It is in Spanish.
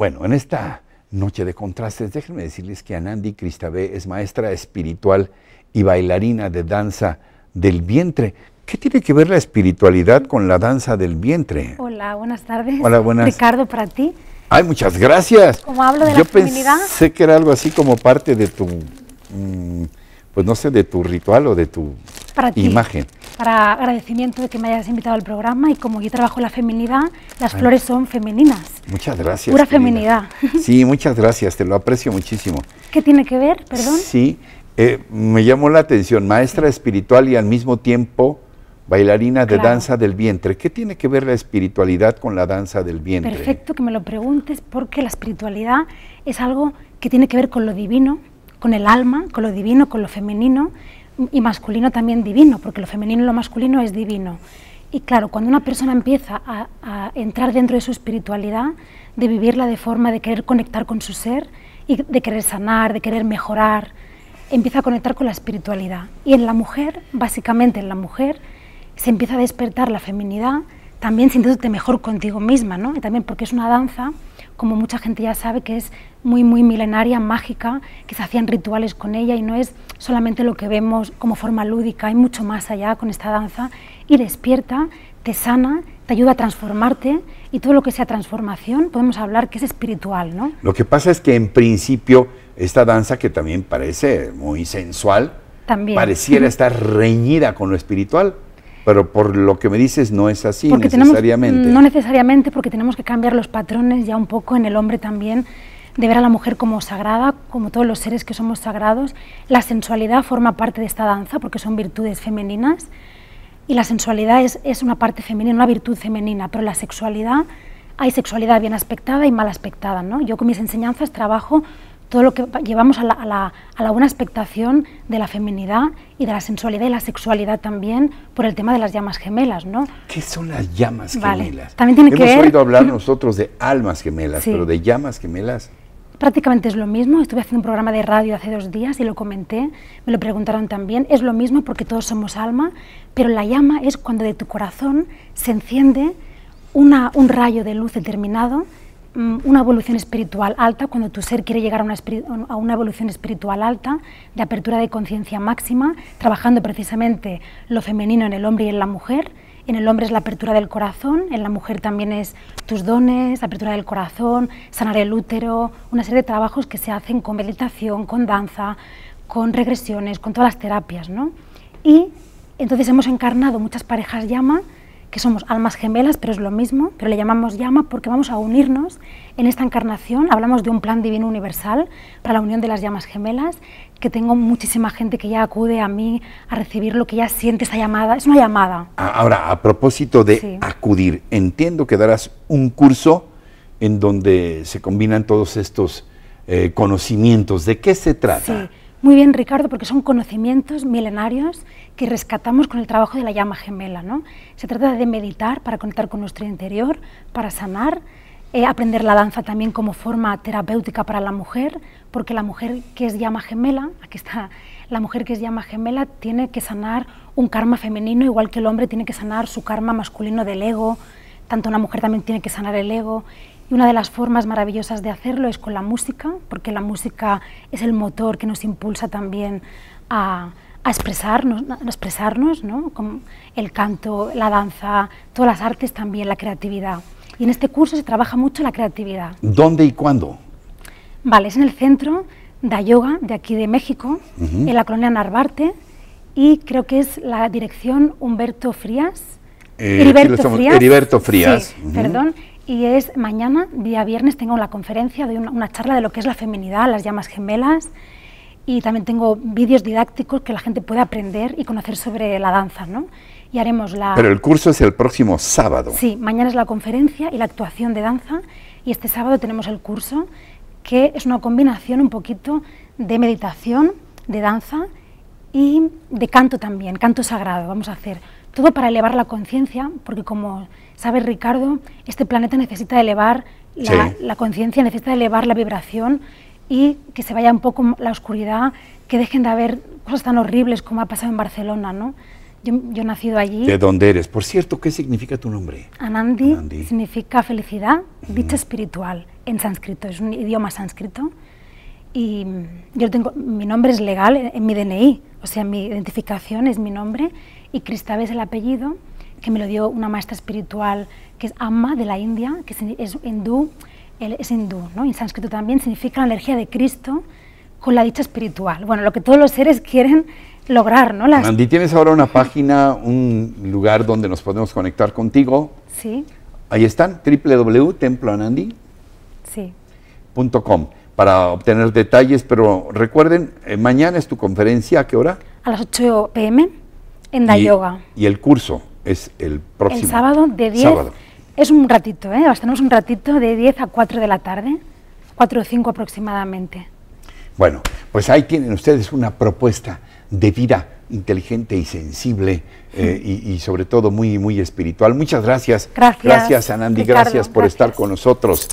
Bueno, en esta noche de contrastes, déjenme decirles que Anandi Cristabé es maestra espiritual y bailarina de danza del vientre. ¿Qué tiene que ver la espiritualidad con la danza del vientre? Hola, buenas tardes. Hola, buenas. Ricardo, para ti. Ay, muchas gracias. Como hablo de la feminidad. Sé que era algo así como parte de tu, mm, pues no sé, de tu ritual o de tu imagen. Ti para agradecimiento de que me hayas invitado al programa y como yo trabajo la feminidad, las flores son femeninas. Muchas gracias. Pura feminidad. Sí, muchas gracias, te lo aprecio muchísimo. ¿Qué tiene que ver, perdón? Sí, eh, me llamó la atención, maestra espiritual y al mismo tiempo bailarina de danza del vientre. ¿Qué tiene que ver la espiritualidad con la danza del vientre? Perfecto que me lo preguntes porque la espiritualidad es algo que tiene que ver con lo divino, con el alma, con lo divino, con lo femenino y masculino también divino, porque lo femenino y lo masculino es divino. Y claro, cuando una persona empieza a, entrar dentro de su espiritualidad, de vivirla de forma de querer conectar con su ser y de querer sanar, de querer mejorar, empieza a conectar con la espiritualidad. Y en la mujer, básicamente en la mujer, se empieza a despertar la feminidad, también sintiéndote mejor contigo misma, ¿no? Y también porque es una danza como mucha gente ya sabe, que es muy, muy milenaria, mágica, que se hacían rituales con ella y no es solamente lo que vemos como forma lúdica, hay mucho más allá con esta danza y despierta, te sana, te ayuda a transformarte y todo lo que sea transformación podemos hablar que es espiritual, ¿no? Lo que pasa es que en principio esta danza que también parece muy sensual, pareciera estar reñida con lo espiritual. Pero por lo que me dices no es así necesariamente. no necesariamente, porque tenemos que cambiar los patrones ya un poco en el hombre también, de ver a la mujer como sagrada, como todos los seres que somos sagrados. La sensualidad forma parte de esta danza porque son virtudes femeninas y la sensualidad es, es una parte femenina, una virtud femenina, pero la sexualidad, hay sexualidad bien aspectada y mal aspectada. ¿no? Yo con mis enseñanzas trabajo todo lo que llevamos a la, buena expectación de la feminidad y de la sensualidad y la sexualidad también por el tema de las llamas gemelas, ¿no? ¿Qué son las llamas gemelas? También tiene que ver... oído hablar nosotros de almas gemelas, pero de llamas gemelas prácticamente es lo mismo. Estuve haciendo un programa de radio hace dos días y lo comenté, me lo preguntaron también. Es lo mismo porque todos somos alma, pero la llama es cuando de tu corazón se enciende una, un rayo de luz determinado Mm, una evolución espiritual alta, cuando tu ser quiere llegar a una, evolución espiritual alta, de apertura de conciencia máxima, trabajando precisamente lo femenino en el hombre y en la mujer. En el hombre es la apertura del corazón, en la mujer también es tus dones, apertura del corazón, sanar el útero, una serie de trabajos que se hacen con meditación, con danza, con regresiones, con todas las terapias. ¿no? Y entonces hemos encarnado muchas parejas llama que somos almas gemelas, pero es lo mismo, pero le llamamos llama porque vamos a unirnos en esta encarnación. Hablamos de un plan divino universal para la unión de las llamas gemelas, que tengo muchísima gente que ya acude a mí a recibir lo que ya siente esa llamada. Es una llamada. Ahora, a propósito de acudir, entiendo que darás un curso en donde se combinan todos estos eh, conocimientos. ¿De qué se trata? Muy bien, Ricardo, porque son conocimientos milenarios que rescatamos con el trabajo de la llama gemela. ¿no? Se trata de meditar para conectar con nuestro interior, para sanar, eh, aprender la danza también como forma terapéutica para la mujer, porque la mujer que es llama gemela, aquí está, la mujer que es llama gemela tiene que sanar un karma femenino, igual que el hombre tiene que sanar su karma masculino del ego, tanto una mujer también tiene que sanar el ego, y una de las formas maravillosas de hacerlo es con la música, porque la música es el motor que nos impulsa también a, expresarnos, expresarnos ¿no? con el canto, la danza, todas las artes también, la creatividad. Y en este curso se trabaja mucho la creatividad. ¿Dónde y cuándo? Vale, es en el centro de yoga de aquí de México, en la colonia Narvarte, y creo que es la dirección Humberto Frías. Eh, Heriberto, Frías. Perdón, y es mañana, día viernes, tengo la conferencia, doy una, charla de lo que es la feminidad, las llamas gemelas y también tengo vídeos didácticos que la gente puede aprender y conocer sobre la danza, ¿no? Y haremos la... Pero el curso es el próximo sábado. Sí, mañana es la conferencia y la actuación de danza y este sábado tenemos el curso que es una combinación un poquito de meditación, de danza y de canto también, canto sagrado. Vamos a hacer todo para elevar la conciencia, porque como sabe Ricardo, este planeta necesita elevar la, conciencia, necesita elevar la vibración y que se vaya un poco la oscuridad, que dejen de haber cosas tan horribles como ha pasado en Barcelona, ¿no? Yo, he nacido allí. ¿De dónde eres? Por cierto, ¿qué significa tu nombre? Anandi, significa felicidad, dicha espiritual, en sánscrito, es un idioma sánscrito. Y yo tengo, mi nombre es legal en mi DNI, o sea, mi identificación es mi nombre y Cristávez es el apellido que me lo dio una maestra espiritual que es Amma de la India, que es hindú, es hindú, ¿no? en sánscrito también significa la energía de Cristo con la dicha espiritual. Bueno, lo que todos los seres quieren lograr, ¿no? Las... tienes ahora una página, un lugar donde nos podemos conectar contigo. Sí. Ahí están, www.temploanandi.com para obtener detalles, pero recuerden, eh, mañana es tu conferencia, ¿a qué hora? A las 8 pm en Da y, Yoga. Y el curso es el próximo. El sábado de 10. Es un ratito, ¿eh? bastamos un ratito de 10 a 4 de la tarde, 4 o 5 aproximadamente. Bueno, pues ahí tienen ustedes una propuesta de vida inteligente y sensible eh, y, sobre todo muy, muy espiritual. Muchas gracias. Gracias. Gracias, Anandi. gracias por estar con nosotros.